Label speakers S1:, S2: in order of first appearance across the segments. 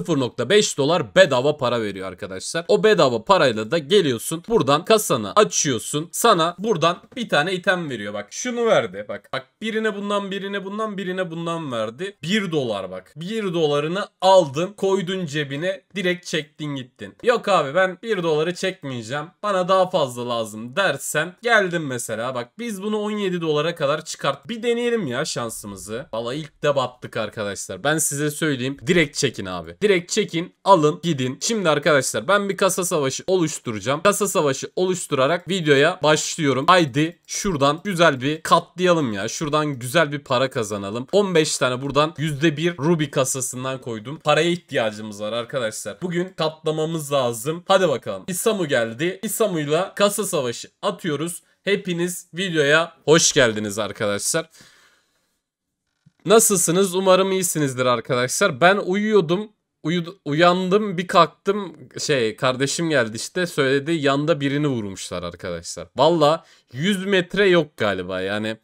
S1: 0.5 dolar bedava para veriyor arkadaşlar. O bedava parayla da geliyorsun buradan kasanı açıyorsun. Sana buradan bir tane item veriyor bak. Şunu verdi bak. Bak birine bundan birine bundan birine bundan verdi. 1 dolar bak. 1 dolarını aldın koydun cebine direkt çektin gittin. Yok abi ben 1 doları çekmeyeceğim. Bana daha fazla lazım dersen geldim mesela bak biz bunu 17 dolara kadar çıkart. Bir deneyelim ya şansımızı. Valla ilk de battık arkadaşlar. Ben size söyleyeyim direkt çekin abi. Direkt çekin, alın, gidin. Şimdi arkadaşlar ben bir kasa savaşı oluşturacağım. Kasa savaşı oluşturarak videoya başlıyorum. Haydi şuradan güzel bir katlayalım ya. Şuradan güzel bir para kazanalım. 15 tane buradan %1 Ruby kasasından koydum. Paraya ihtiyacımız var arkadaşlar. Bugün katlamamız lazım. Hadi bakalım. İsamu geldi. İsamu'yla kasa savaşı atıyoruz. Hepiniz videoya hoş geldiniz arkadaşlar. Nasılsınız? Umarım iyisinizdir arkadaşlar. Ben uyuyordum. Uyud uyandım bir kalktım şey kardeşim geldi işte söyledi yanda birini vurmuşlar arkadaşlar. Valla 100 metre yok galiba yani.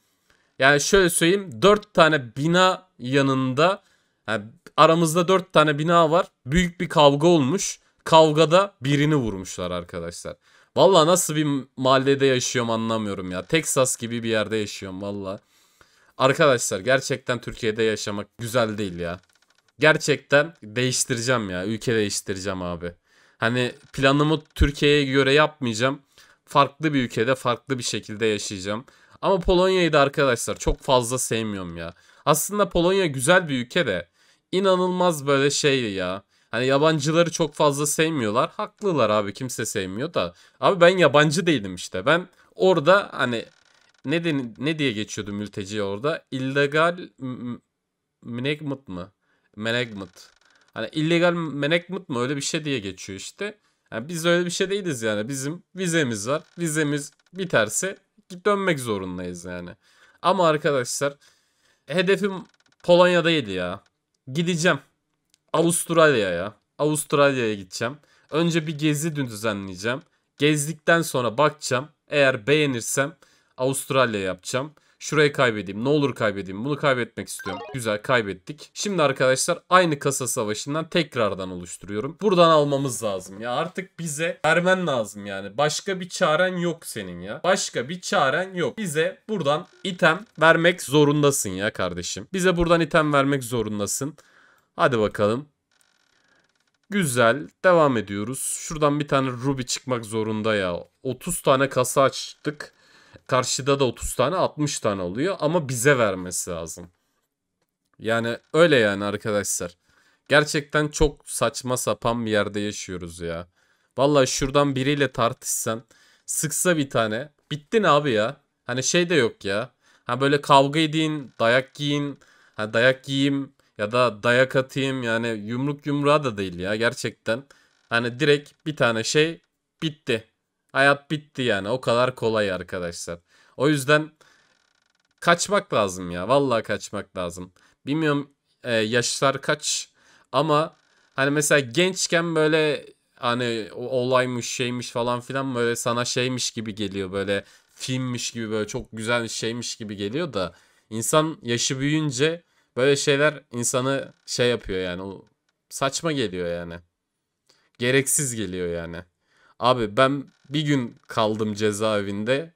S1: Yani şöyle söyleyeyim 4 tane bina yanında yani aramızda 4 tane bina var. Büyük bir kavga olmuş. Kavgada birini vurmuşlar arkadaşlar. Valla nasıl bir mahallede yaşıyorum anlamıyorum ya. Texas gibi bir yerde yaşıyorum valla. Arkadaşlar gerçekten Türkiye'de yaşamak güzel değil ya gerçekten değiştireceğim ya. Ülke değiştireceğim abi. Hani planımı Türkiye'ye göre yapmayacağım. Farklı bir ülkede farklı bir şekilde yaşayacağım. Ama Polonya'yı da arkadaşlar çok fazla sevmiyorum ya. Aslında Polonya güzel bir ülke de inanılmaz böyle şey ya. Hani yabancıları çok fazla sevmiyorlar. Haklılar abi kimse sevmiyor da. Abi ben yabancı değilim işte. Ben orada hani ne, de, ne diye geçiyordu mülteci orada? İllegal münekmut mı? Management. Hani illegal management mı öyle bir şey diye geçiyor işte. Yani biz öyle bir şey değiliz yani. Bizim vizemiz var. Vizemiz biterse dönmek zorundayız yani. Ama arkadaşlar hedefim Polonya'daydı ya. Gideceğim. Avustralya'ya. Avustralya'ya gideceğim. Önce bir gezi düzenleyeceğim. Gezdikten sonra bakacağım. Eğer beğenirsem Avustralya yapacağım. Şurayı kaybedeyim. Ne olur kaybedeyim. Bunu kaybetmek istiyorum. Güzel kaybettik. Şimdi arkadaşlar aynı kasa savaşından tekrardan oluşturuyorum. Buradan almamız lazım. Ya artık bize vermen lazım yani. Başka bir çaren yok senin ya. Başka bir çaren yok. Bize buradan item vermek zorundasın ya kardeşim. Bize buradan item vermek zorundasın. Hadi bakalım. Güzel. Devam ediyoruz. Şuradan bir tane ruby çıkmak zorunda ya. 30 tane kasa açtık. Karşıda da 30 tane 60 tane oluyor ama bize vermesi lazım. Yani öyle yani arkadaşlar. Gerçekten çok saçma sapan bir yerde yaşıyoruz ya. Vallahi şuradan biriyle tartışsan sıksa bir tane bittin abi ya. Hani şey de yok ya. Ha böyle kavga edin, dayak yiyin, ha dayak yiyeyim ya da dayak atayım yani yumruk yumruğa da değil ya gerçekten. Hani direkt bir tane şey bitti. Hayat bitti yani. O kadar kolay arkadaşlar. O yüzden kaçmak lazım ya. Vallahi kaçmak lazım. Bilmiyorum e, yaşlar kaç ama hani mesela gençken böyle hani olaymış şeymiş falan filan böyle sana şeymiş gibi geliyor böyle filmmiş gibi böyle çok güzel şeymiş gibi geliyor da insan yaşı büyüyünce böyle şeyler insanı şey yapıyor yani saçma geliyor yani. Gereksiz geliyor yani. Abi ben bir gün kaldım cezaevinde.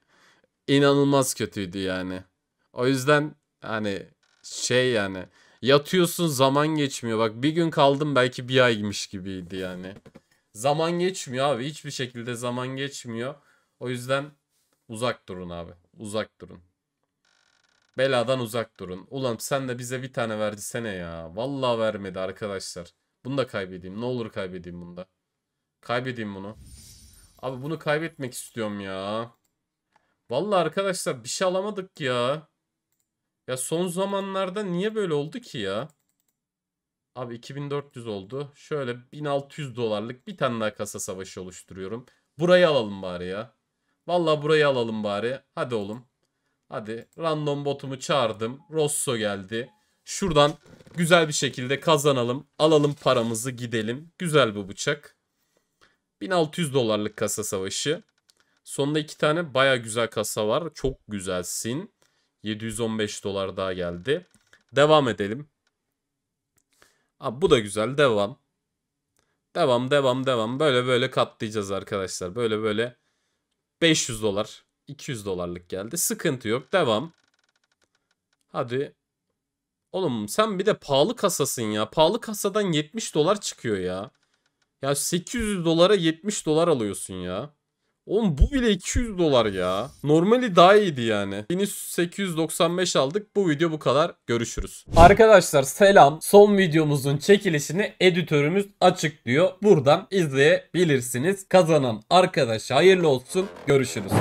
S1: İnanılmaz kötüydü yani. O yüzden hani şey yani yatıyorsun zaman geçmiyor. Bak bir gün kaldım belki bir aymış gibiydi yani. Zaman geçmiyor abi. Hiçbir şekilde zaman geçmiyor. O yüzden uzak durun abi. Uzak durun. Beladan uzak durun. Ulan sen de bize bir tane versene ya. Vallahi vermedi arkadaşlar. Bunu da kaybedeyim. Ne olur kaybedeyim bunda. Kaybedeyim bunu. Abi bunu kaybetmek istiyorum ya. Vallahi arkadaşlar bir şey alamadık ya. Ya son zamanlarda niye böyle oldu ki ya? Abi 2400 oldu. Şöyle 1600 dolarlık bir tane daha kasa savaşı oluşturuyorum. Burayı alalım bari ya. Vallahi burayı alalım bari. Hadi oğlum. Hadi random botumu çağırdım. Rosso geldi. Şuradan güzel bir şekilde kazanalım. Alalım paramızı gidelim. Güzel bu bıçak. 1600 dolarlık kasa savaşı. Sonunda iki tane baya güzel kasa var. Çok güzelsin. 715 dolar daha geldi. Devam edelim. Abi bu da güzel. Devam. Devam devam devam. Böyle böyle katlayacağız arkadaşlar. Böyle böyle 500 dolar. 200 dolarlık geldi. Sıkıntı yok. Devam. Hadi. Oğlum sen bir de pahalı kasasın ya. Pahalı kasadan 70 dolar çıkıyor ya. Ya 800 dolara 70 dolar alıyorsun ya. Oğlum bu bile 200 dolar ya. Normali daha iyiydi yani. 1895 aldık. Bu video bu kadar. Görüşürüz. Arkadaşlar selam. Son videomuzun çekilişini editörümüz açıklıyor. Buradan izleyebilirsiniz. Kazanan arkadaşa hayırlı olsun. Görüşürüz.